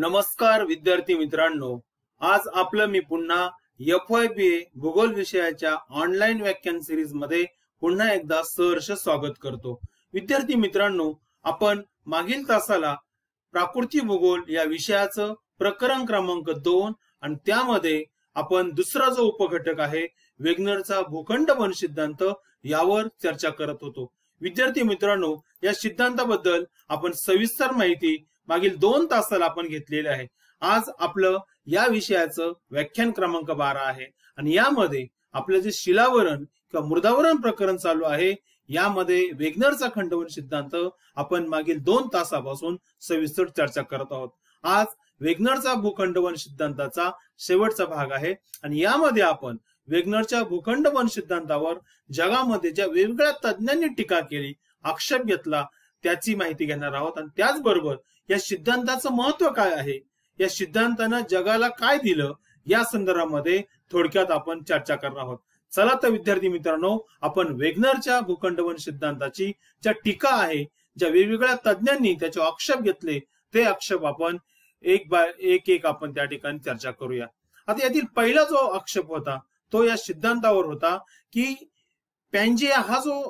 नमस्कार विद्यार्थी मित्रांनो आज आपलं मी पुन्हा एफ वाय बी ए भूगोल विषयाच्या ऑनलाईन व्याख्यान सिरीज मध्ये पुन्हा एकदा सहर्ष स्वागत करतो विद्यार्थी मित्रांनो आपण मागील तासाला प्राकृती भूगोल या विषयाचं प्रकरण क्रमांक दोन आणि त्यामध्ये आपण दुसरा जो उपघटक आहे वेगनरचा भूखंड वन सिद्धांत यावर चर्चा करत होतो विद्यार्थी मित्रांनो या सिद्धांताबद्दल आपण सविस्तर माहिती मागील दोन तासाला आपण घेतलेले आहे आज आपलं या विषयाचं व्याख्यान क्रमांक बारा आहे आणि यामध्ये आपलं जे शिलावरण किंवा मृदावरण प्रकरण चालू आहे यामध्ये वेगनरचा खंडवन सिद्धांत आपण मागील दोन तासापासून सविस्तर चर्चा करत आहोत आज वेगनरचा भूखंडवन सिद्धांताचा शेवटचा भाग आहे आणि यामध्ये आपण वेगनरच्या भूखंडवन सिद्धांतावर जगामध्ये ज्या वेगवेगळ्या तज्ज्ञांनी टीका केली आक्षेप घेतला त्याची माहिती घेणार आहोत आणि त्याचबरोबर या सिद्धांताचं महत्व काय आहे या सिद्धांतानं जगाला काय दिलं या संदर्भामध्ये थोडक्यात आपण चर्चा करणार आहोत चला तर विद्यार्थी मित्रांनो आपण वेगनरच्या भूखंडवन सिद्धांताची ज्या टीका आहे ज्या वेगवेगळ्या तज्ञांनी त्याचे आक्षेप घेतले ते आक्षेप आपण एक बाय एक एक आपण त्या ठिकाणी चर्चा करूया आता यातील पहिला जो आक्षेप होता तो या सिद्धांतावर होता की पॅन्जिया हा जो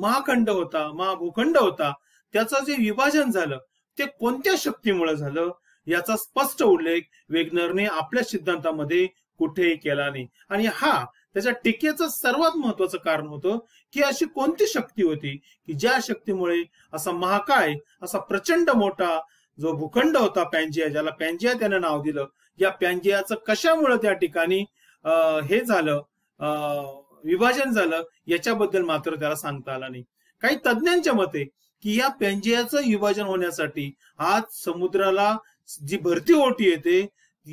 महाखंड होता महाभूखंड होता त्याचं जे विभाजन झालं ते कोणत्या शक्तीमुळे झालं याचा स्पष्ट उल्लेख वेगनरने आपल्या सिद्धांतामध्ये कुठेही केला नाही आणि हा त्याच्या टीकेचं सर्वात महत्वाचं कारण होतं की अशी कोणती शक्ती होती की ज्या शक्तीमुळे असा महाकाय असा प्रचंड मोठा जो भूखंड होता पॅन्जिया ज्याला पॅन्जिया त्यानं नाव दिलं या पॅन्जियाचं कशामुळे त्या ठिकाणी हे झालं विभाजन झालं याच्याबद्दल मात्र त्याला सांगता आला नाही काही तज्ज्ञांच्या मते की या पेंजियाचं विभाजन होण्यासाठी आज समुद्राला जी भरती ओटी येते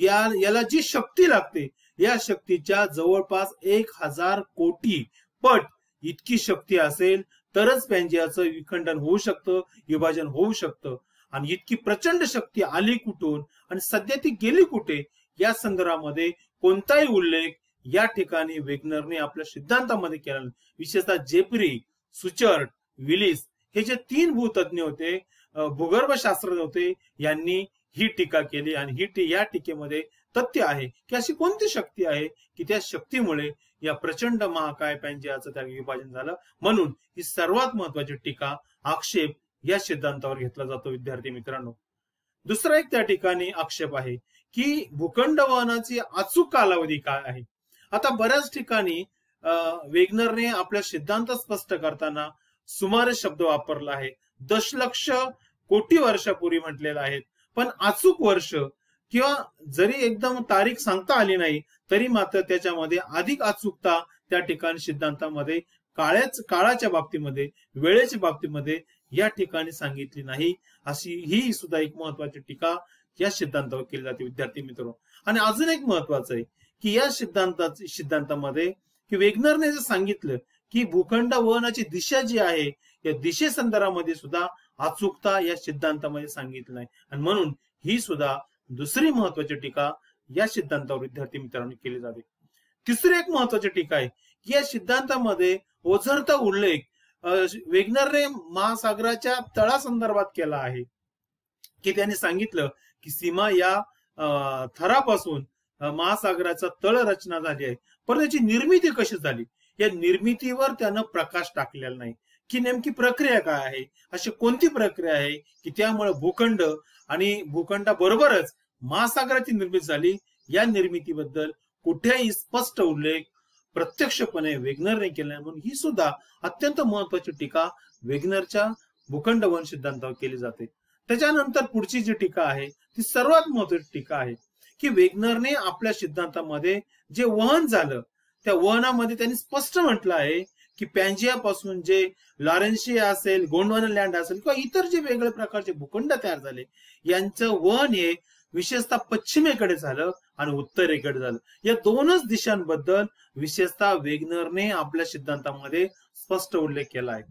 या याला जी शक्ती लागते या शक्तीच्या जवळपास एक हजार कोटी पट इतकी शक्ती असेल तरच पेंजियाचं विखंडन होऊ शकतं विभाजन होऊ शकतं आणि इतकी प्रचंड शक्ती आली कुठून आणि सध्या ती गेली कुठे या संदर्भामध्ये कोणताही उल्लेख या ठिकाणी वेगनरने आपल्या सिद्धांतामध्ये केला विशेषतः जेपरी सुचर्ट विलिस हे जे तीन भूतज्ञ होते भूगर्भशास्त्रज्ञ होते यांनी ही टीका केली आणि ही टी या टीकेमध्ये तथ्य आहे की अशी कोणती शक्ती आहे की त्या शक्तीमुळे या प्रचंड महाकाय याचं त्या विभाजन झालं म्हणून ही सर्वात महत्वाची टीका आक्षेप या सिद्धांतावर घेतला जातो विद्यार्थी मित्रांनो दुसरा एक त्या ठिकाणी आक्षेप आहे की भूखंड वहनाची अचूक कालावधी काय आहे आता बऱ्याच ठिकाणी वेगनरने आपला सिद्धांत स्पष्ट करताना सुमारे शब्द वापरला आहे दशलक्ष कोटी वर्षापूर्वी म्हटलेला आहे पण अचूक वर्ष किंवा जरी एकदम तारीख सांगता आली नाही तरी मात्र त्याच्यामध्ये अधिक अचूकता त्या ठिकाणी सिद्धांतामध्ये काळ्याच काळाच्या बाबतीमध्ये वेळेच्या बाबतीमध्ये या ठिकाणी सांगितली नाही अशी ही सुद्धा एक महत्वाची टीका या सिद्धांतावर केली जाते विद्यार्थी मित्र आणि अजून एक महत्वाचं आहे की या सिद्धांता सिद्धांतामध्ये की वेगनरने जे सांगितलं की भूखंड वहनाची दिशा जी आहे या संदर्भामध्ये सुद्धा अचूकता या सिद्धांतामध्ये सांगितलं आहे आणि म्हणून ही सुद्धा दुसरी महत्वाची टीका या सिद्धांतावर विद्यार्थी मित्रांनी केली जाते तिसरी एक महत्वाची टीका आहे की या सिद्धांतामध्ये ओझरता उल्लेख वेगनरने महासागराच्या तळा संदर्भात केला आहे की त्यांनी सांगितलं की सीमा या थरापासून महासागराचा तळ रचना झाली आहे पण त्याची निर्मिती कशी झाली या निर्मितीवर त्यानं प्रकाश टाकलेला नाही की नेमकी प्रक्रिया काय आहे अशी कोणती प्रक्रिया आहे की त्यामुळे भूखंड आणि भूखंडाबरोबरच महासागराची निर्मिती झाली या निर्मितीबद्दल कुठेही स्पष्ट उल्लेख प्रत्यक्षपणे वेगनरने केला म्हणून ही सुद्धा अत्यंत महत्वाची टीका वेगनरच्या भूखंड वन सिद्धांतावर केली जाते त्याच्यानंतर पुढची जी टीका आहे ती सर्वात महत्वाची टीका आहे की वेगनरने आपल्या सिद्धांतामध्ये जे वहन झालं त्या वहनामध्ये त्यांनी स्पष्ट म्हटलं आहे की पासून जे लॉरेन्शिया असेल गोंडवन लँड असेल किंवा इतर जे वेगळे प्रकारचे भूखंड तयार झाले यांचं वहन हे विशेषतः पश्चिमेकडे झालं आणि उत्तरेकडे झालं या दोनच दिशांबद्दल विशेषतः वेगनरने आपल्या सिद्धांतामध्ये स्पष्ट उल्लेख केला आहे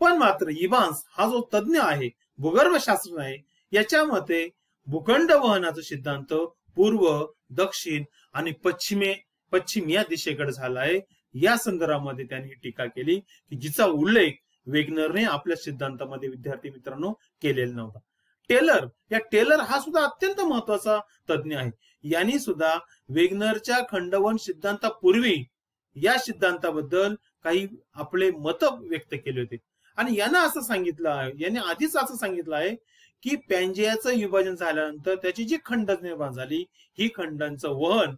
पण मात्र इवान्स हा जो तज्ञ आहे भूगर्भशास्त्र आहे याच्या मते भूखंड वहनाचा सिद्धांत पूर्व दक्षिण आणि पश्चिमे पश्चिम या दिशेकडे झाला आहे या संदर्भामध्ये त्यांनी टीका केली की जिचा उल्लेख वेगनरने आपल्या सिद्धांतामध्ये विद्यार्थी मित्रांनो केलेला नव्हता टेलर या टेलर हा सुद्धा अत्यंत महत्वाचा तज्ज्ञ आहे यांनी सुद्धा वेगनरच्या खंडवन सिद्धांतापूर्वी या सिद्धांताबद्दल काही आपले मत व्यक्त केले होते आणि यांना असं सांगितलं आहे यांनी आधीच असं सांगितलं आहे की पॅनजियाचं विभाजन झाल्यानंतर त्याची जी खंड निर्माण झाली ही खंडांचं वहन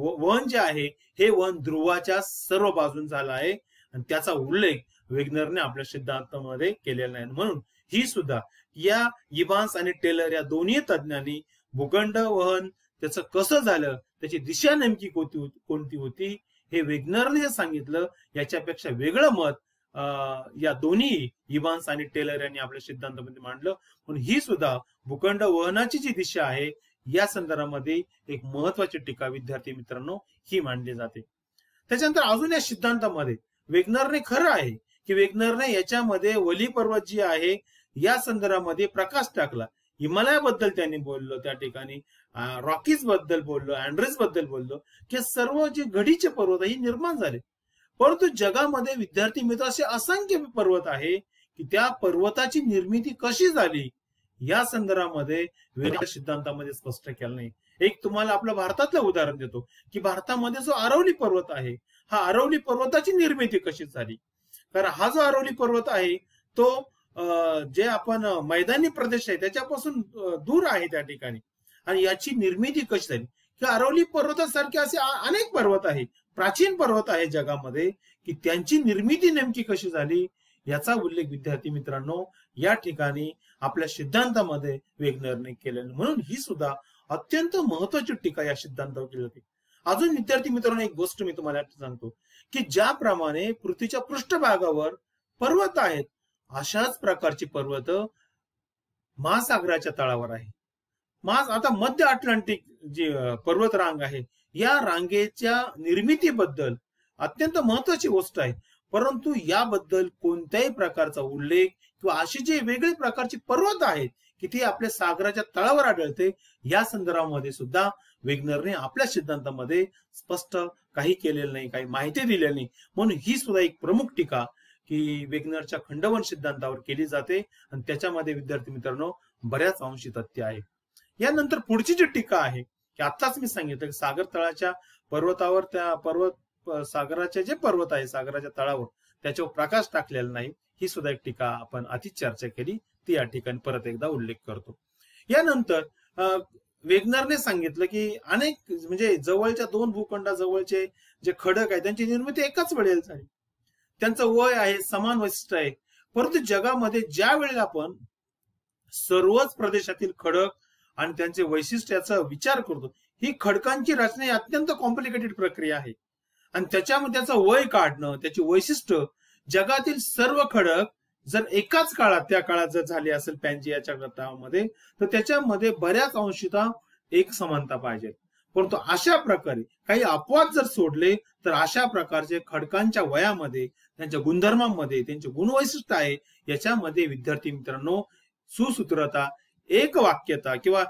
वहन जे आहे हे वहन ध्रुवाच्या सर्व बाजून झालं आहे आणि त्याचा उल्लेख वेगनरने आपल्या सिद्धांतामध्ये केलेला आहे म्हणून ही सुद्धा या इबान्स आणि टेलर या दोन्ही तज्ज्ञांनी भूखंड वहन त्याचं कसं झालं त्याची दिशा नेमकी कोणती होती हे वेगनरने सांगितलं याच्यापेक्षा वेगळं मत या दोन्ही इव्हान्स आणि टेलर यांनी आपल्या सिद्धांतामध्ये मांडलं पण ही सुद्धा भूखंड वहनाची जी दिशा आहे या संदर्भामध्ये एक महत्वाची टीका विद्यार्थी मित्रांनो ही मांडली जाते त्याच्यानंतर अजून या सिद्धांतामध्ये वेगनरने खरं आहे की वेगनरने याच्यामध्ये वली पर्वत जी आहे या संदर्भामध्ये प्रकाश टाकला हिमालयाबद्दल त्यांनी बोललो त्या ठिकाणी रॉकीज बद्दल बोललो अँड्रेस बद्दल बोललो की सर्व जे घडीचे पर्वत हे निर्माण झाले परंतु जगामध्ये विद्यार्थी मित्र असे असंख्य पर्वत आहे की त्या पर्वताची निर्मिती कशी झाली या संदर्भामध्ये वेगळ्या सिद्धांतामध्ये स्पष्ट केलं नाही एक तुम्हाला आपल्या भारतातलं उदाहरण देतो की भारतामध्ये जो आरवली पर्वत आहे हा आरवली पर्वताची निर्मिती कशी झाली कारण हा जो आरवली पर्वत आहे तो जे आपण मैदानी प्रदेश आहे त्याच्यापासून दूर आहे त्या ठिकाणी आणि याची निर्मिती कशी झाली की आरवली पर्वतासारखे असे अनेक पर्वत आहे प्राचीन पर्वत आहे जगामध्ये की त्यांची निर्मिती नेमकी कशी झाली याचा उल्लेख विद्यार्थी मित्रांनो या ठिकाणी आपल्या सिद्धांतामध्ये वेगनरने केलेला म्हणून ही सुद्धा अत्यंत महत्वाची टीका या सिद्धांतावर केली जाते अजून विद्यार्थी मित्रांनो एक गोष्ट मी तुम्हाला सांगतो की ज्याप्रमाणे पृथ्वीच्या पृष्ठभागावर पर्वत आहेत अशाच प्रकारची पर्वत महासागराच्या तळावर आहे महास आता मध्य अटलांटिक जी पर्वतरांग आहे या रांगेच्या निर्मितीबद्दल अत्यंत महत्वाची गोष्ट आहे परंतु याबद्दल कोणत्याही प्रकारचा उल्लेख किंवा अशी जे वेगळी प्रकारची पर्वत आहेत की ती आपल्या सागराच्या तळावर आढळते या संदर्भामध्ये सुद्धा वेगनरने आपल्या सिद्धांतामध्ये स्पष्ट काही केलेलं नाही काही माहिती दिलेली नाही म्हणून ही सुद्धा एक प्रमुख टीका की वेगनरच्या खंडवन सिद्धांतावर केली जाते आणि त्याच्यामध्ये विद्यार्थी मित्रांनो बऱ्याच अंशी तथ्य आहे यानंतर पुढची जी टीका आहे की आत्ताच मी सांगितलं की सागर तळाच्या पर्वतावर त्या पर्वत सागराचे जे पर्वत आहे सागराच्या तळावर त्याच्यावर प्रकाश टाकलेला नाही ही सुद्धा एक टीका आपण आधीच चर्चा केली ती या ठिकाणी परत एकदा उल्लेख करतो यानंतर वेगनरने सांगितलं की अनेक म्हणजे जवळच्या दोन भूखंडाजवळचे जे खडक आहे त्यांची निर्मिती एकाच वेळेला झाली त्यांचं वय आहे समान वैशिष्ट्य आहे परंतु जगामध्ये ज्या वेळेला आपण सर्वच प्रदेशातील खडक आणि त्यांचे वैशिष्ट्याचा विचार करतो ही खडकांची रचना ही अत्यंत कॉम्प्लिकेटेड प्रक्रिया आहे आणि त्याच्यामध्ये त्याचं वय काढणं त्याची वैशिष्ट्य जगातील सर्व खडक जर एकाच काळात त्या काळात जर झाले असेल पॅनजियाच्या गटामध्ये तर त्याच्यामध्ये बऱ्याच अंशता एक समानता पाहिजे परंतु अशा प्रकारे काही अपवाद जर सोडले तर अशा प्रकारचे खडकांच्या वयामध्ये त्यांच्या गुणधर्मांमध्ये त्यांचे गुणवैशिष्ट आहे याच्यामध्ये विद्यार्थी मित्रांनो सुसूत्रता एक वाक्यता किंवा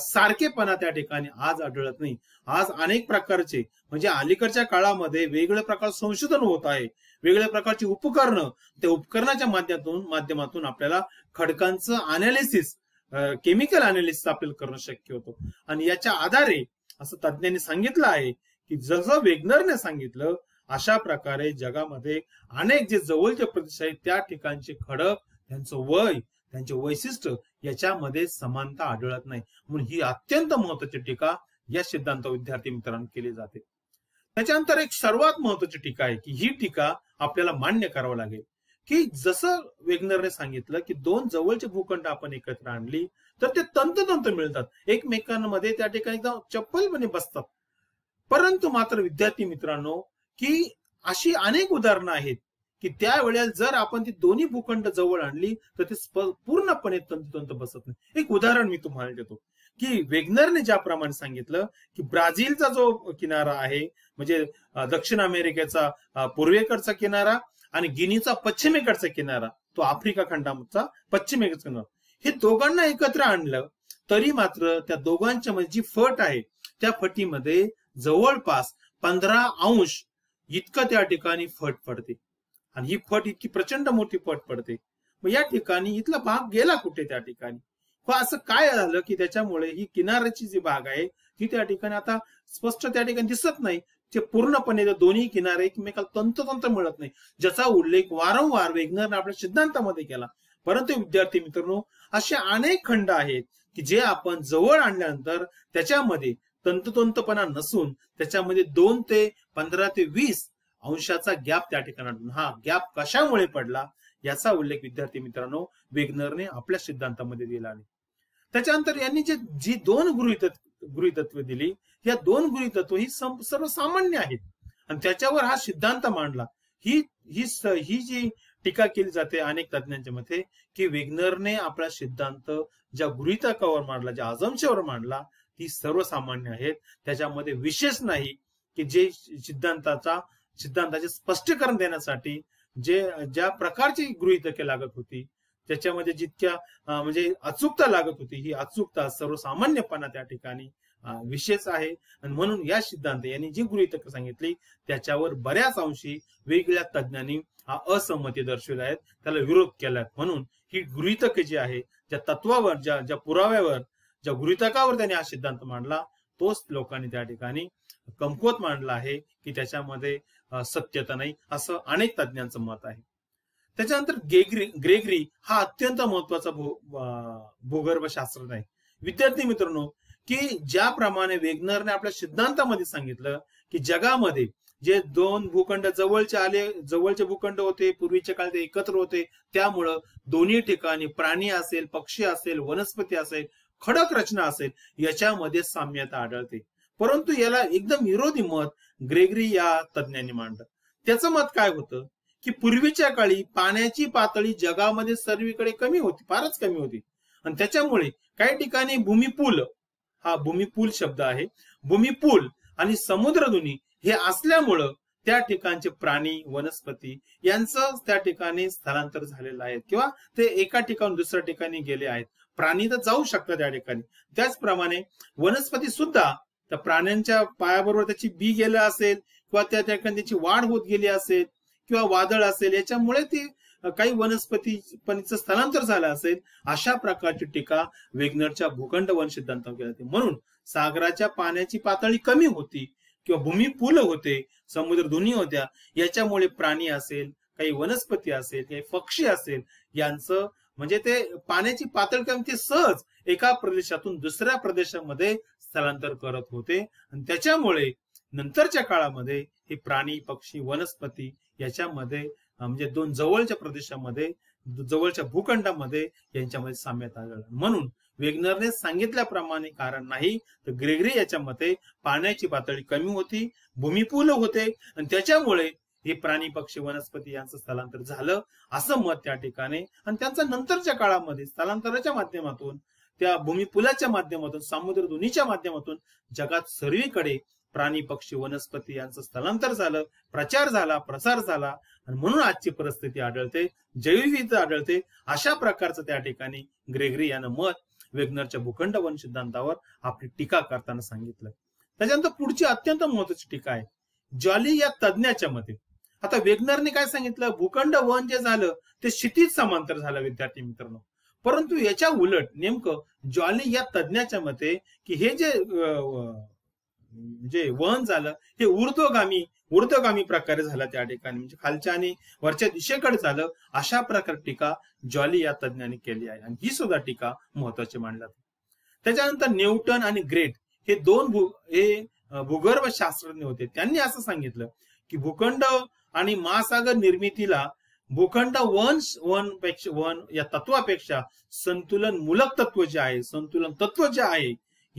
सारखेपणा त्या ठिकाणी आज आढळत नाही आज अनेक प्रकारचे म्हणजे अलीकडच्या काळामध्ये वेगळ्या प्रकार संशोधन होत आहे वेगळ्या प्रकारची उपकरणं त्या उपकरणाच्या माध्यमातून माध्यमातून आपल्याला खडकांचं अनालिसिस केमिकल अनालिसिस आपल्याला करणं शक्य होतो आणि याच्या आधारे असं तज्ज्ञांनी सांगितलं आहे की जसं वेगनरने सांगितलं अशा प्रकारे जगामध्ये अनेक जे जवळचे प्रदेश आहेत त्या ठिकाणचे खडक त्यांचं वय त्यांचे वैशिष्ट्य याच्यामध्ये समानता आढळत नाही म्हणून ही अत्यंत महत्वाची टीका या सिद्धांत विद्यार्थी मित्रांनो केली जाते त्याच्यानंतर एक सर्वात महत्वाची टीका आहे की ही टीका आपल्याला मान्य करावं लागेल की जसं वेगनरने सांगितलं की दोन जवळचे भूखंड आपण एकत्र आणली तर ते तंत मिळतात एकमेकांमध्ये त्या ठिकाणी चप्पलपणे बसतात परंतु मात्र विद्यार्थी मित्रांनो की अशी अनेक उदाहरणं आहेत की त्यावेळेस जर आपण ती दोन्ही भूखंड जवळ आणली तर ती पूर्णपणे तंतुतंत बसत नाही एक उदाहरण मी तुम्हाला देतो की वेगनरने ज्याप्रमाणे सांगितलं की ब्राझीलचा जो किनारा आहे म्हणजे दक्षिण अमेरिकेचा पूर्वेकडचा किनारा आणि गिनीचा पश्चिमेकडचा किनारा तो आफ्रिका खंडाचा पश्चिमेकडचा किनारा हे दोघांना एकत्र आणलं तरी मात्र त्या दोघांच्या मध्ये जी फट आहे त्या फटीमध्ये जवळपास पंधरा अंश इतकं त्या ठिकाणी फट पडते आणि ही फट इतकी प्रचंड मोठी फट पडते मग या ठिकाणी इथला भाग गेला कुठे त्या ठिकाणी मग असं काय झालं की त्याच्यामुळे ही किनाऱ्याची जी भाग आहे ती त्या ठिकाणी आता स्पष्ट त्या ठिकाणी दिसत नाही ते पूर्णपणे दोन्ही किनारे एकमेकाला तंततंत मिळत नाही ज्याचा उल्लेख वारंवार वेगनरने आपल्या सिद्धांतामध्ये केला परंतु विद्यार्थी मित्रांनो असे अनेक खंड आहेत की जे आपण जवळ आणल्यानंतर त्याच्यामध्ये तंततंतपणा नसून त्याच्यामध्ये दोन ते पंधरा ते वीस अंशाचा गॅप त्या ठिकाणातून हा गॅप कशामुळे पडला याचा उल्लेख विद्यार्थी मित्रांनो वेगनरने आपल्या सिद्धांतामध्ये दिला आहे त्याच्यानंतर यांनी जे जी दोन गृहित गृहितत्व दिली या दोन गृहितत्व ही सर्वसामान्य आहेत आणि त्याच्यावर हा सिद्धांत मांडला ही ही ही जी टीका केली जाते अनेक तज्ज्ञांच्या मते की वेगनरने आपला सिद्धांत ज्या गृहितकावर मांडला ज्या आजमशावर मांडला ती सर्वसामान्य आहेत त्याच्यामध्ये विशेष नाही की जे सिद्धांताचा सिद्धांताचे स्पष्टीकरण देण्यासाठी जे ज्या प्रकारची गृहितके लागत होती त्याच्यामध्ये जितक्या म्हणजे अचूकता लागत होती ही अचूकता सर्वसामान्यपणा त्या ठिकाणी विशेष आहे आणि म्हणून या सिद्धांत यांनी जी गृहितक सांगितली त्याच्यावर बऱ्याच अंशी वेगवेगळ्या तज्ज्ञांनी असहमती दर्शवल्या आहेत त्याला विरोध केलाय म्हणून ही गृहितके जी आहे ज्या तत्वावर ज्या ज्या पुराव्यावर ज्या गृहितकावर त्यांनी हा सिद्धांत मांडला तोच लोकांनी त्या ठिकाणी कमकुवत मांडला आहे की त्याच्यामध्ये सत्यता नाही असं अनेक तज्ज्ञांचं मत आहे त्याच्यानंतर गेग्री ग्रेगरी हा अत्यंत महत्वाचा भूगर्भ शास्त्र आहे विद्यार्थी मित्रांनो की ज्याप्रमाणे वेगनरने आपल्या सिद्धांतामध्ये सांगितलं की जगामध्ये जे दोन भूखंड जवळचे आले जवळचे भूखंड होते पूर्वीच्या काळात एकत्र होते त्यामुळं दोन्ही ठिकाणी प्राणी असेल पक्षी असेल वनस्पती असेल खडक रचना असेल याच्यामध्ये साम्यता आढळते परंतु याला एकदम विरोधी मत ग्रेगरी या तज्ञांनी मांडलं त्याचं मत काय होतं की पूर्वीच्या काळी पाण्याची पातळी जगामध्ये सर्वीकडे कमी होती फारच कमी होती आणि त्याच्यामुळे काही ठिकाणी भूमिपूल हा भूमिपूल शब्द आहे भूमिपूल आणि समुद्रधुनी हे असल्यामुळं त्या ठिकाणचे प्राणी वनस्पती यांचं त्या ठिकाणी स्थलांतर झालेलं आहे किंवा ते एका ठिकाण दुसऱ्या ठिकाणी गेले आहेत प्राणी तर जाऊ शकतात त्या ठिकाणी त्याचप्रमाणे वनस्पती सुद्धा त्या प्राण्यांच्या पायाबरोबर त्याची बी गेलं असेल किंवा त्या ठिकाणी त्याची वाढ होत गेली असेल किंवा वादळ असेल याच्यामुळे ती काही वनस्पती पणीचं स्थलांतर झालं असेल अशा प्रकारची टीका वेगनरच्या भूखंड वन सिद्धांतावर केली जाते म्हणून सागराच्या पाण्याची पातळी कमी होती किंवा भूमी पुल होते समुद्र दोन्ही होत्या याच्यामुळे प्राणी असेल काही वनस्पती असेल काही पक्षी असेल यांचं म्हणजे ते पाण्याची पातळी कमी ते सहज एका प्रदेशातून दुसऱ्या प्रदेशामध्ये स्थलांतर करत होते आणि त्याच्यामुळे नंतरच्या काळामध्ये हे प्राणी पक्षी वनस्पती याच्यामध्ये म्हणजे दोन जवळच्या प्रदेशामध्ये जवळच्या भूखंडामध्ये यांच्यामध्ये साम्यता आढळलं म्हणून वेगनरने सांगितल्याप्रमाणे कारण नाही तर ग्रेगरी याच्यामध्ये मते पाण्याची पातळी कमी होती भूमिपूल होते आणि त्याच्यामुळे हे प्राणी पक्षी वनस्पती यांचं स्थलांतर झालं असं मत त्या ठिकाणी आणि त्यांचं नंतरच्या काळामध्ये स्थलांतराच्या माध्यमातून त्या भूमिपुलाच्या माध्यमातून समुद्र दोन्हीच्या माध्यमातून जगात सर्वीकडे प्राणी पक्षी वनस्पती यांचं स्थलांतर झालं प्रचार झाला प्रसार झाला आणि म्हणून आजची परिस्थिती आढळते जैवविविधता आढळते अशा प्रकारचं त्या ठिकाणी ग्रेगरी यानं मत वेगनरच्या भूखंड वन सिद्धांतावर आपली टीका करताना सांगितलं त्याच्यानंतर पुढची अत्यंत महत्वाची टीका आहे जॉली या तज्ज्ञाच्या मते आता वेगनरने काय सांगितलं भूखंड वन जे झालं ते शितीत समांतर झालं विद्यार्थी मित्रांनो परंतु याच्या उलट नेमकं जॉली या तज्ञाच्या मते की हे जे म्हणजे वहन झालं हे ऊर्ध्वगामी ऊर्ध्वगामी प्रकारे झालं त्या ठिकाणी म्हणजे खालच्या आणि वरच्या दिशेकडे झालं अशा प्रकारे टीका जॉली या तज्ञाने केली आहे आणि ही सुद्धा टीका महत्वाची मानली जाते त्याच्यानंतर न्यूटन आणि ग्रेट हे दोन भू हे भूगर्भ शास्त्रज्ञ होते त्यांनी असं सांगितलं की भूखंड आणि महासागर निर्मितीला भूखंड वन्स वन पेक्षा वन या तत्वापेक्षा संतुलन मूलक तत्व जे आहे संतुलन तत्व जे आहे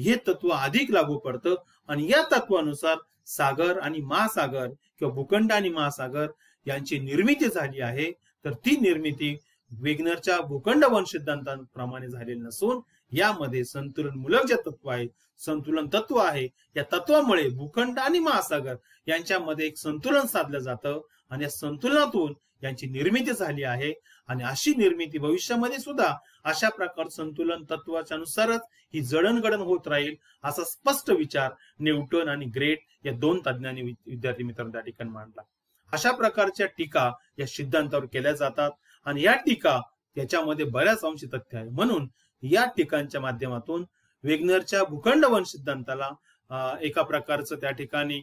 हे तत्व अधिक लागू पडतं आणि या तत्वानुसार सागर आणि महासागर किंवा भूखंड आणि महासागर यांची निर्मिती झाली आहे तर ती निर्मिती वेगनरच्या भूखंड वन सिद्धांताप्रमाणे झालेली नसून यामध्ये संतुलन मूलक जे तत्व आहे संतुलन तत्व आहे या तत्वामुळे भूखंड आणि महासागर यांच्यामध्ये एक संतुलन साधलं जातं आणि या संतुलनातून यांची निर्मिती झाली आहे आणि अशी निर्मिती भविष्यामध्ये सुद्धा अशा प्रकार संतुलन तत्वाच्या नुसारच ही जडणगडण होत राहील असा स्पष्ट विचार न्यूटन आणि ग्रेट या दोन तज्ज्ञांनी विद्यार्थी मित्रांनो त्या ठिकाणी मांडला अशा प्रकारच्या टीका या सिद्धांतावर केल्या जातात आणि या टीका याच्यामध्ये बऱ्याच अंशी तथ्य आहे म्हणून या टीकांच्या माध्यमातून वेगनरच्या भूखंड वन सिद्धांताला एका प्रकारचं त्या ठिकाणी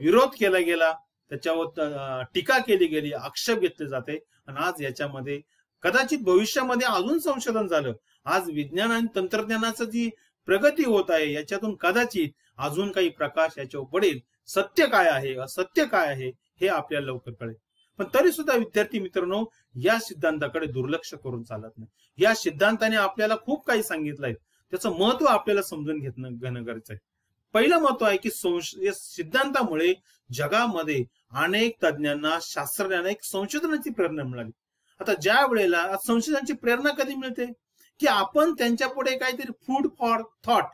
विरोध केला गेला त्याच्यावर टीका केली गेली आक्षेप घेतले जाते आणि आज याच्यामध्ये कदाचित भविष्यामध्ये अजून संशोधन झालं आज विज्ञान आणि तंत्रज्ञानाचं जी प्रगती होत आहे याच्यातून कदाचित अजून काही प्रकाश याच्यावर पडेल सत्य काय आहे असत्य काय आहे हे आपल्याला लवकर कळेल पण तरी सुद्धा विद्यार्थी मित्रांनो या सिद्धांताकडे दुर्लक्ष करून चालत नाही या सिद्धांताने आपल्याला खूप काही सांगितलंय त्याचं महत्व आपल्याला समजून घेणं घेणं गरजेचं आहे पहिलं महत्व आहे की संशय सिद्धांतामुळे जगामध्ये अनेक तज्ज्ञांना शास्त्रज्ञांना एक संशोधनाची प्रेरणा मिळाली आता ज्या वेळेला संशोधनाची प्रेरणा कधी मिळते की आपण त्यांच्या पुढे काहीतरी फूड फॉर थॉट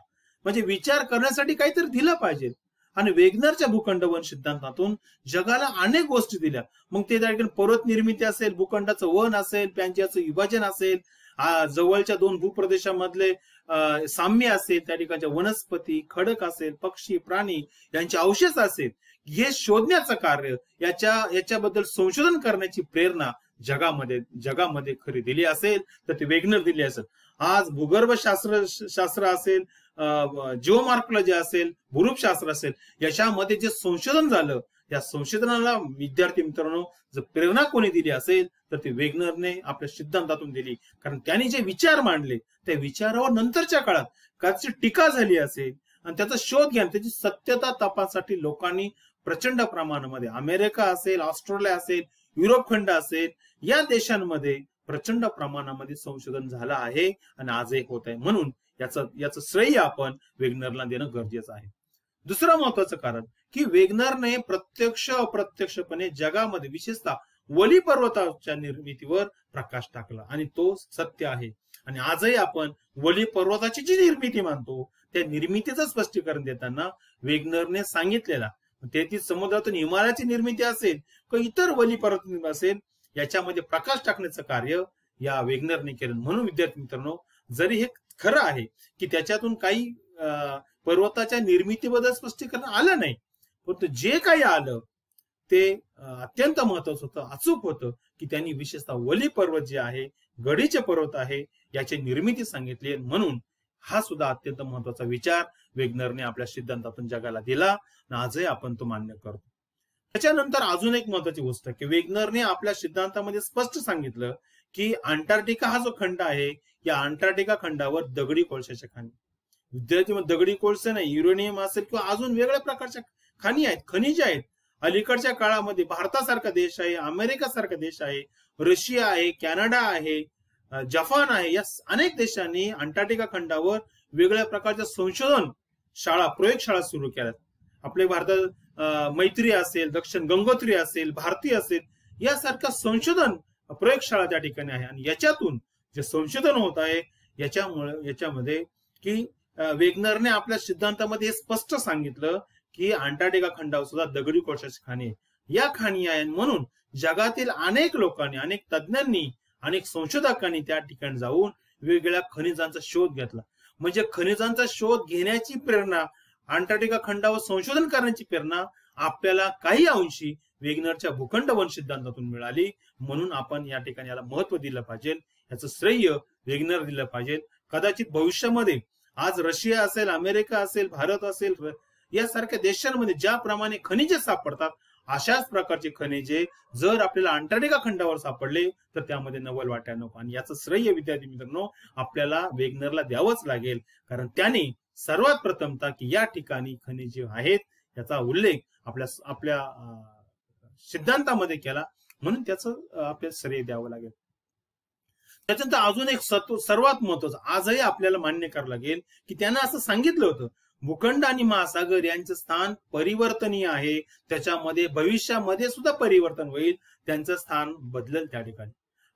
म्हणजे विचार करण्यासाठी काहीतरी दिलं पाहिजे आणि वेगनरच्या भूखंडवन सिद्धांतातून जगाला अनेक गोष्टी दिल्या मग ते त्या ठिकाणी पर्वत निर्मिती असेल भूखंडाचं वन असेल त्यांच्याचं विभाजन असेल जवळच्या दोन भूप्रदेशामधले साम्य असेल त्या ठिकाणच्या वनस्पती खडक असेल पक्षी प्राणी यांचे अवशेष असेल हे शोधण्याचं कार्य याच्या याच्याबद्दल संशोधन करण्याची प्रेरणा जगामध्ये जगामध्ये खरी दिली असेल तर ते वेगनर दिली असेल आज भूगर्भशास्त्र शास्त्र असेल जिओमार्कोलॉजी असेल भूरूपशास्त्र असेल याच्यामध्ये जे संशोधन झालं या संशोधनाला विद्यार्थी मित्रांनो जर प्रेरणा कोणी दिली असेल तर ते वेगनरने आपल्या सिद्धांतातून दिली कारण त्यांनी जे विचार मांडले त्या विचारावर नंतरच्या काळात काची टीका झाली असेल आणि त्याचा शोध घ्या त्याची सत्यता तपासाठी लोकांनी प्रचंड प्रमाणामध्ये अमेरिका असेल ऑस्ट्रेलिया असेल युरोप खंड असेल या देशांमध्ये प्रचंड प्रमाणामध्ये संशोधन झालं आहे आणि आजही होत आहे म्हणून याच याचं श्रेय आपण वेगनरला देणं गरजेचं आहे दुसरं महत्वाचं कारण की वेगनरने प्रत्यक्ष अप्रत्यक्षपणे जगामध्ये विशेषतः वली पर्वताच्या निर्मितीवर प्रकाश टाकला आणि तो सत्य आहे आणि आजही आपण वली पर्वताची जी निर्मिती मानतो त्या निर्मितीचं स्पष्टीकरण देताना वेगनरने सांगितलेला ती समुद्रातून हिमालयाची निर्मिती असेल किंवा इतर वली पर्वत असेल याच्यामध्ये प्रकाश टाकण्याचं कार्य या वेगनरने केलं म्हणून विद्यार्थी मित्रांनो जरी हे खरं आहे की त्याच्यातून काही पर्वताच्या निर्मितीबद्दल स्पष्टीकरण आलं नाही परंतु जे काही आलं ते अत्यंत महत्वाचं होतं अचूक होतं की त्यांनी विशेषतः वली पर्वत जे आहे गडीचे पर्वत आहे याची निर्मिती सांगितली म्हणून हा सुद्धा अत्यंत महत्वाचा विचार वेगनरने आपल्या सिद्धांतातून जगाला दिला आणि आजही आपण तो मान्य करतो त्याच्यानंतर अजून एक महत्वाची गोष्ट की वेगनरने आपल्या सिद्धांतामध्ये स्पष्ट सांगितलं की अंटार्क्टिका हा जो खंड आहे या अंटार्क्टिका खंडावर दगडी कोळशाचे खंड विद्यार्थी दगडी कोळसे नाही युरेनियम असेल किंवा अजून वेगळ्या प्रकारच्या खाणी आहेत खनिज आहेत अलीकडच्या काळामध्ये भारतासारखा देश आहे अमेरिकासारखा देश आहे रशिया आहे कॅनडा आहे जपान आहे या अनेक देशांनी अंटार्क्टिका खंडावर वेगळ्या प्रकारच्या संशोधन शाळा प्रयोगशाळा सुरू केल्या आपले भारतात मैत्री असेल दक्षिण गंगोत्री असेल भारती असेल यासारख्या संशोधन प्रयोगशाळा त्या ठिकाणी आहे आणि याच्यातून जे संशोधन होत आहे याच्यामुळे याच्यामध्ये की वेगनरने आपल्या सिद्धांतामध्ये हे स्पष्ट सांगितलं की अंटार्टिका खंडावर सुद्धा दगडी कोळशाची खाणी या खाणी आहेत म्हणून जगातील अनेक लोकांनी अनेक तज्ज्ञांनी अनेक संशोधकांनी त्या ठिकाणी जाऊन वेगवेगळ्या खनिजांचा शोध घेतला म्हणजे खनिजांचा शोध घेण्याची प्रेरणा अंटार्टिका खंडावर संशोधन करण्याची प्रेरणा आपल्याला काही अंशी वेगनरच्या भूखंड वन सिद्धांतातून मिळाली म्हणून आपण या ठिकाणी याला महत्व दिलं पाहिजे याचं श्रेय वेगनर दिलं पाहिजे कदाचित भविष्यामध्ये आज रशिया असेल अमेरिका असेल भारत असेल यासारख्या देशांमध्ये ज्याप्रमाणे खनिजे सापडतात अशाच प्रकारचे खनिजे जर आपल्याला अंटार्टिका खंडावर सापडले तर त्यामध्ये नवल वाट्या नको आणि याचं श्रेय विद्यार्थी मित्रांनो आपल्याला वेगनरला द्यावंच लागेल कारण त्याने सर्वात प्रथमता की या ठिकाणी खनिजे आहेत याचा उल्लेख आपल्या आपल्या सिद्धांतामध्ये केला म्हणून त्याचं आपल्याला श्रेय द्यावं लागेल त्याच्यानंतर अजून एक सर्वात महत्वाचं आजही आपल्याला मान्य करावं लागेल की त्यांना असं सांगितलं होतं भूखंड आणि महासागर यांचं स्थान परिवर्तनीय आहे त्याच्यामध्ये भविष्यामध्ये सुद्धा परिवर्तन होईल त्यांचं स्थान बदलेल त्या ठिकाणी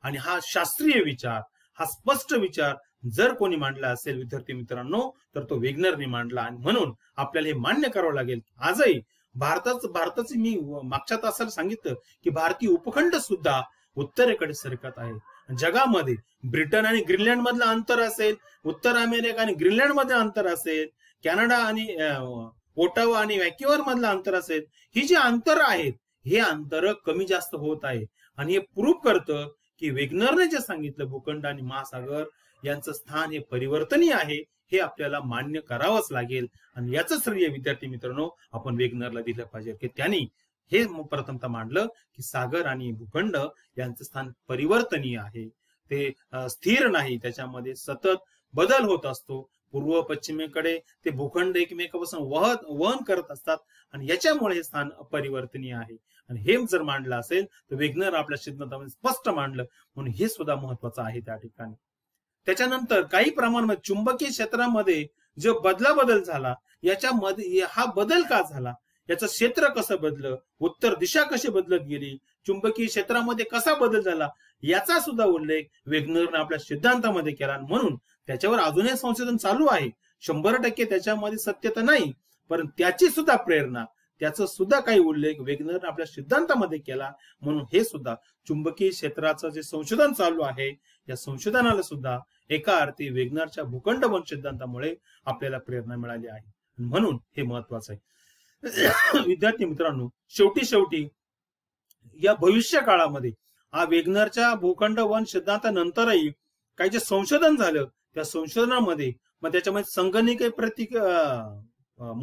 आणि हा शास्त्रीय विचार हा स्पष्ट विचार जर कोणी मांडला असेल विद्यार्थी मित्रांनो तर तो वेगनरने मांडला आणि म्हणून आपल्याला हे मान्य करावं लागेल आजही भारताच भारताचे मी मागच्या तासाला सांगितलं की भारतीय उपखंड सुद्धा उत्तरेकडे सरकत आहे जगामध्ये ब्रिटन आणि ग्रीनलँड मधलं अंतर असेल उत्तर अमेरिका आणि ग्रीनलँड मध्ये अंतर असेल कॅनडा आणि ओटावा आणि वॅक्युअर मधलं अंतर असेल ही जी अंतर आहेत हे अंतर कमी जास्त होत आहे आणि हे प्रूव्ह करतं की वेगनरने जे सांगितलं भूखंड आणि महासागर यांचं स्थान हे परिवर्तनीय आहे हे आपल्याला मान्य करावंच लागेल आणि याच श्रेय विद्यार्थी मित्रांनो आपण वेगनरला दिलं पाहिजे की त्यांनी हे प्रथमतः मांडलं की सागर आणि भूखंड यांचं स्थान परिवर्तनीय आहे ते स्थिर नाही त्याच्यामध्ये सतत बदल होत असतो पूर्व पश्चिमेकडे ते भूखंड एकमेकापासून वहत वहन करत असतात आणि याच्यामुळे हे स्थान परिवर्तनीय आहे आणि हे जर मांडलं असेल तर वेगनर आपल्या सिद्धांतामध्ये स्पष्ट मांडलं म्हणून हे सुद्धा महत्वाचं आहे त्या ठिकाणी त्याच्यानंतर काही प्रमाणामध्ये चुंबकीय क्षेत्रामध्ये जो बदलाबदल झाला याच्यामध्ये हा बदल का झाला याचं क्षेत्र कसं बदलं उत्तर दिशा कशी बदलत गेली चुंबकीय क्षेत्रामध्ये कसा बदल झाला याचा सुद्धा उल्लेख वेगनरनं आपल्या सिद्धांतामध्ये केला म्हणून त्याच्यावर अजूनही संशोधन चालू आहे शंभर टक्के त्याच्यामध्ये सत्य तर नाही पण त्याची सुद्धा प्रेरणा त्याचा सुद्धा काही उल्लेख वेगनरनं आपल्या सिद्धांतामध्ये केला म्हणून हे सुद्धा चुंबकीय क्षेत्राचं जे संशोधन चालू आहे या संशोधनाला सुद्धा एका अर्थी वेगनरच्या भूखंड वन सिद्धांतामुळे आपल्याला प्रेरणा मिळाली आहे म्हणून हे महत्वाचं आहे विद्यार्थी मित्रांनो शेवटी शेवटी या भविष्य काळामध्ये हा वेगनरच्या भूखंड वन सिद्धांतानंतरही काही जे संशोधन झालं त्या संशोधनामध्ये मग त्याच्यामध्ये काही प्रतीक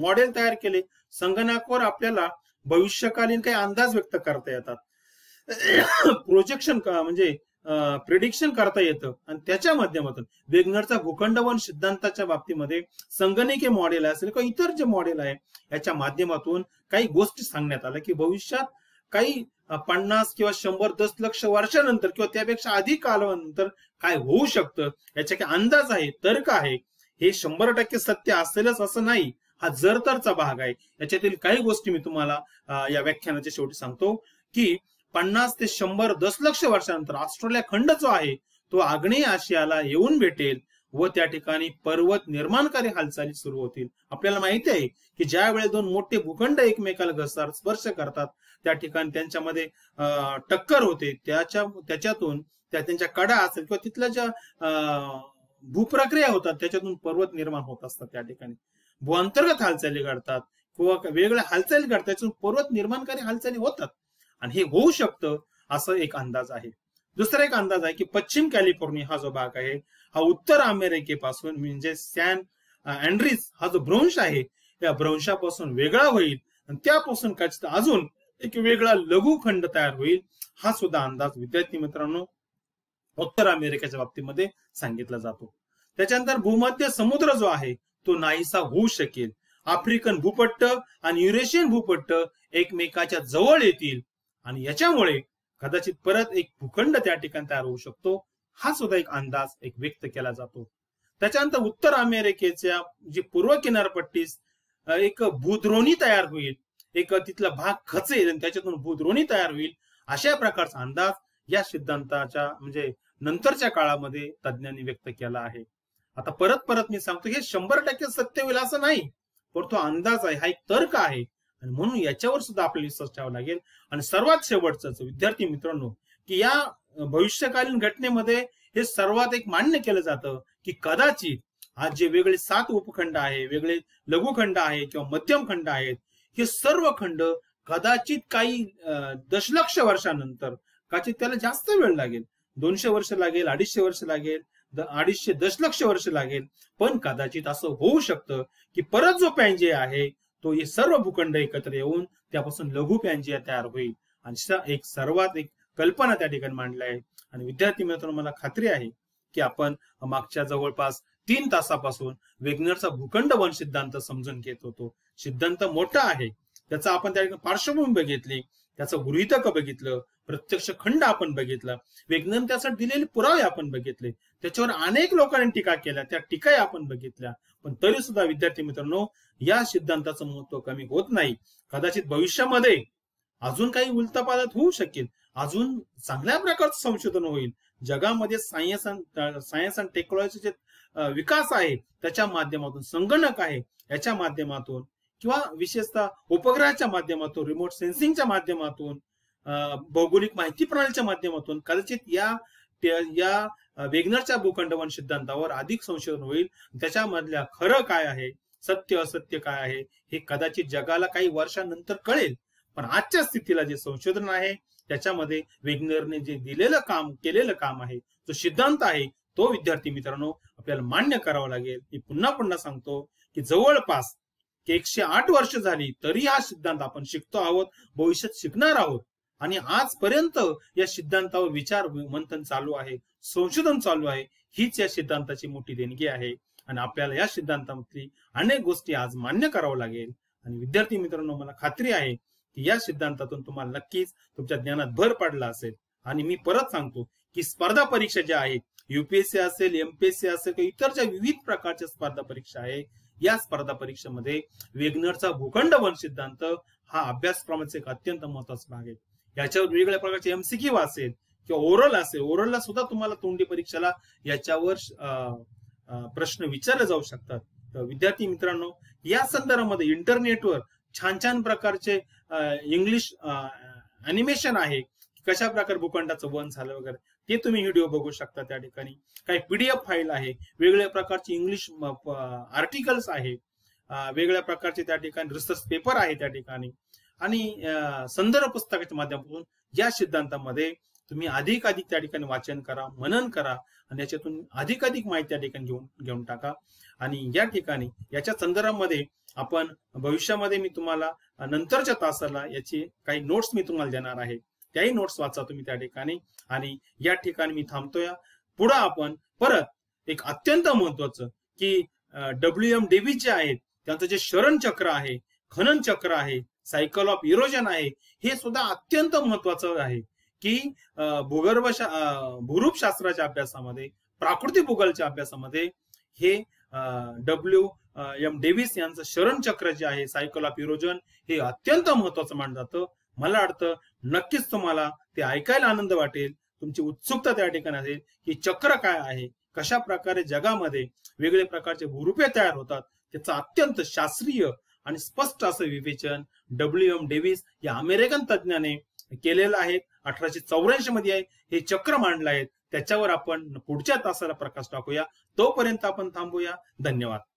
मॉडेल तयार केले संगणकावर आपल्याला भविष्यकालीन काही अंदाज व्यक्त करता येतात प्रोजेक्शन म्हणजे प्रिडिक्शन करता येतं आणि त्याच्या माध्यमातून वेगनरचा भूखंडवन सिद्धांताच्या बाबतीमध्ये संगणकीय मॉडेल असेल किंवा इतर जे मॉडेल आहे याच्या माध्यमातून काही गोष्टी सांगण्यात आल्या की भविष्यात काही पन्नास किंवा शंभर दस लक्ष वर्षानंतर किंवा त्यापेक्षा अधिक कालानंतर काय होऊ शकतं याच्या काही अंदाज आहे तर्क आहे हे शंभर टक्के सत्य असेलच असं नाही हा जरतरचा भाग आहे याच्यातील काही गोष्टी मी तुम्हाला या व्याख्यानाच्या शेवटी सांगतो की पन्नास ते शंभर दशलक्ष वर्षानंतर ऑस्ट्रेलिया खंड जो आहे तो आग्नेय आशियाला येऊन भेटेल व त्या ठिकाणी पर्वत निर्माणकारी हालचाली सुरू होतील आपल्याला माहिती आहे की ज्या वेळेस दोन मोठे भूखंड एकमेकाला घसर स्पर्श करतात त्या ठिकाणी त्यांच्यामध्ये टक्कर होते त्याच्या त्याच्यातून त्या त्यांच्या कडा असेल किंवा तिथल्या ज्या भूप्रक्रिया होतात त्याच्यातून पर्वत निर्माण होत असतात त्या ठिकाणी भूअंतर्गत हालचाली घडतात किंवा वेगळ्या हालचाली घडतात त्याच्यातून पर्वत निर्माणकारी हालचाली होतात आणि हे होऊ शकतं असं एक अंदाज आहे दुसरा एक अंदाज आहे की पश्चिम कॅलिफोर्निया हा जो भाग आहे हा उत्तर अमेरिकेपासून म्हणजे सॅन अँड्रीज हा जो भ्रंश आहे या भ्रंशापासून वेगळा होईल आणि त्यापासून कदाचित अजून एक वेगळा लघुखंड तयार होईल हा सुद्धा अंदाज विद्यार्थी मित्रांनो उत्तर अमेरिकेच्या बाबतीमध्ये सांगितला जातो त्याच्यानंतर भूमध्य समुद्र जो आहे तो नाहीसा होऊ शकेल आफ्रिकन भूपट्ट आणि युरेशियन भूपट्ट एकमेकाच्या जवळ येतील आणि याच्यामुळे कदाचित परत एक भूखंड त्या ठिकाणी तयार होऊ शकतो हा सुद्धा एक अंदाज एक व्यक्त केला जातो त्याच्यानंतर उत्तर अमेरिकेच्या जी पूर्व किनारपट्टीस एक भूद्रोणी तयार होईल एक तिथला भाग खचेल आणि त्याच्यातून भूद्रोणी तयार होईल अशा प्रकारचा अंदाज या सिद्धांताच्या म्हणजे नंतरच्या काळामध्ये तज्ज्ञांनी व्यक्त केला आहे आता परत परत मी सांगतो हे शंभर टक्के सत्य होईल असं नाही तो अंदाज आहे हा एक तर्क आहे आणि म्हणून याच्यावर सुद्धा आपल्याला विश्वास ठेवावा लागेल आणि सर्वात शेवटचं विद्यार्थी मित्रांनो की या भविष्यकालीन घटनेमध्ये हे सर्वात एक मान्य केलं जातं की कदाचित आज जे वेगळे सात उपखंड आहे वेगळे लघुखंड आहे किंवा मध्यम खंड आहेत हे सर्व खंड कदाचित काही दशलक्ष वर्षानंतर कदाचित त्याला जास्त वेळ लागेल दोनशे वर्ष लागेल अडीचशे वर्ष लागेल अडीचशे दशलक्ष वर्ष लागेल पण कदाचित असं होऊ शकतं की परत जो पॅनजे आहे तो हे सर्व भूखंड एकत्र येऊन त्यापासून लघु पॅनजिया तयार होईल आणि एक सर्वात एक कल्पना त्या ठिकाणी मांडली आहे आणि विद्यार्थी मित्रांनो मला खात्री आहे की आपण मागच्या जवळपास तीन तासापासून वेगनरचा भूखंड वन सिद्धांत समजून घेत होतो सिद्धांत मोठा आहे त्याचा आपण त्या ठिकाणी पार्श्वभूमी बघितली त्याचं गृहितक बघितलं प्रत्यक्ष खंड आपण बघितला वेगनर त्यासाठी दिलेले पुरावे आपण बघितले त्याच्यावर अनेक लोकांनी टीका केल्या त्या टीकाही आपण बघितल्या पण तरी सुद्धा विद्यार्थी मित्रांनो या सिद्धांताचं महत्व कमी होत नाही कदाचित भविष्यामध्ये अजून काही उलतापालत होऊ शकेल अजून चांगल्या प्रकारचं संशोधन होईल जगामध्ये सायन्स सायन्स अँड टेक्नॉलॉजीचे विकास आहे त्याच्या माध्यमातून संगणक आहे याच्या माध्यमातून किंवा विशेषतः उपग्रहाच्या माध्यमातून रिमोट सेन्सिंगच्या माध्यमातून भौगोलिक माहिती प्रणालीच्या माध्यमातून कदाचित या या वेगनरच्या भूखंडवन सिद्धांतावर अधिक संशोधन होईल त्याच्यामधल्या खरं काय आहे सत्य असत्य काय आहे हे कदाचित जगाला काही वर्षांनंतर कळेल पण आजच्या स्थितीला जे संशोधन आहे त्याच्यामध्ये वेगनरने जे दिलेलं काम केलेलं काम आहे जो सिद्धांत आहे तो विद्यार्थी मित्रांनो आपल्याला मान्य करावा लागेल मी पुन्हा पुन्हा सांगतो की जवळपास एकशे आठ वर्ष झाली तरी हा सिद्धांत आपण शिकतो आहोत भविष्यात शिकणार आहोत आणि आजपर्यंत या सिद्धांतावर विचार मंथन चालू आहे संशोधन चालू आहे हीच या सिद्धांताची मोठी देणगी आहे आणि आपल्याला या सिद्धांतामधली अनेक गोष्टी आज मान्य करावं लागेल आणि विद्यार्थी मित्रांनो मला खात्री आहे की या सिद्धांतातून तुम्हाला नक्कीच तुमच्या ज्ञानात भर पडला असेल आणि मी परत सांगतो की स्पर्धा परीक्षा ज्या आहेत युपीएससी असेल एमपीएससी असेल किंवा इतर ज्या विविध प्रकारच्या स्पर्धा परीक्षा आहे या स्पर्धा परीक्षेमध्ये वेगनरचा भूखंड वन सिद्धांत हा अभ्यासक्रमाचा एक अत्यंत महत्वाचा भाग आहे याच्यावर वेगवेगळ्या प्रकारचे एमसीक्यू असेल किंवा ओरल असेल ओरलला सुद्धा तुम्हाला तोंडी परीक्षेला याच्यावर प्रश्न विचारले जाऊ शकतात तर विद्यार्थी मित्रांनो या संदर्भामध्ये इंटरनेटवर छान छान प्रकारचे इंग्लिश अॅनिमेशन आहे कशा प्रकारे भूखंडाचं वन झालं वगैरे ते तुम्ही व्हिडिओ बघू शकता त्या ठिकाणी काही पीडीएफ फाईल आहे वेगवेगळ्या प्रकारचे इंग्लिश आर्टिकल्स आहे वेगळ्या प्रकारचे त्या ठिकाणी रिसर्च पेपर आहे त्या ठिकाणी आणि संदर्भ पुस्तकाच्या माध्यमातून या सिद्धांतामध्ये तुम्ही अधिक अधिक त्या ठिकाणी वाचन करा मनन करा आणि याच्यातून अधिक अधिक माहिती त्या ठिकाणी घेऊन घेऊन टाका आणि या ठिकाणी याच्या संदर्भामध्ये आपण भविष्यामध्ये मी तुम्हाला नंतरच्या तासाला याचे काही नोट्स मी तुम्हाला देणार आहे त्याही नोट्स वाचा तुम्ही त्या ठिकाणी आणि या ठिकाणी मी थांबतोय पुढं आपण परत एक अत्यंत महत्वाचं की डब्ल्यू एम डेव्हिस जे आहेत त्यांचं जे शरण चक्र आहे खनन चक्र आहे सायकल ऑफ इरोजन आहे हे सुद्धा अत्यंत महत्वाचं आहे की भूगर्भ भूरूपशास्त्राच्या अभ्यासामध्ये प्राकृतिक भूगोलच्या अभ्यासामध्ये हे डब्ल्यू एम डेव्हिस यांचं शरण चक्र जे आहे सायकल ऑफ इरोजन हे अत्यंत महत्वाचं मानलं जातं मला वाटतं नक्कीच तुम्हाला ते ऐकायला आनंद वाटेल तुमची उत्सुकता त्या ठिकाणी असेल की चक्र काय आहे कशा प्रकारे जगामध्ये वेगळे प्रकारचे भूरूपे तयार होतात त्याचं अत्यंत शास्त्रीय आणि स्पष्ट असं विवेचन डब्ल्यू एम डेव्हिस या अमेरिकन तज्ञाने केलेलं आहे अठराशे चौऱ्याऐंशी मध्ये आहे हे चक्र मांडलं आहे त्याच्यावर आपण पुढच्या तासाला प्रकाश टाकूया तोपर्यंत आपण थांबूया धन्यवाद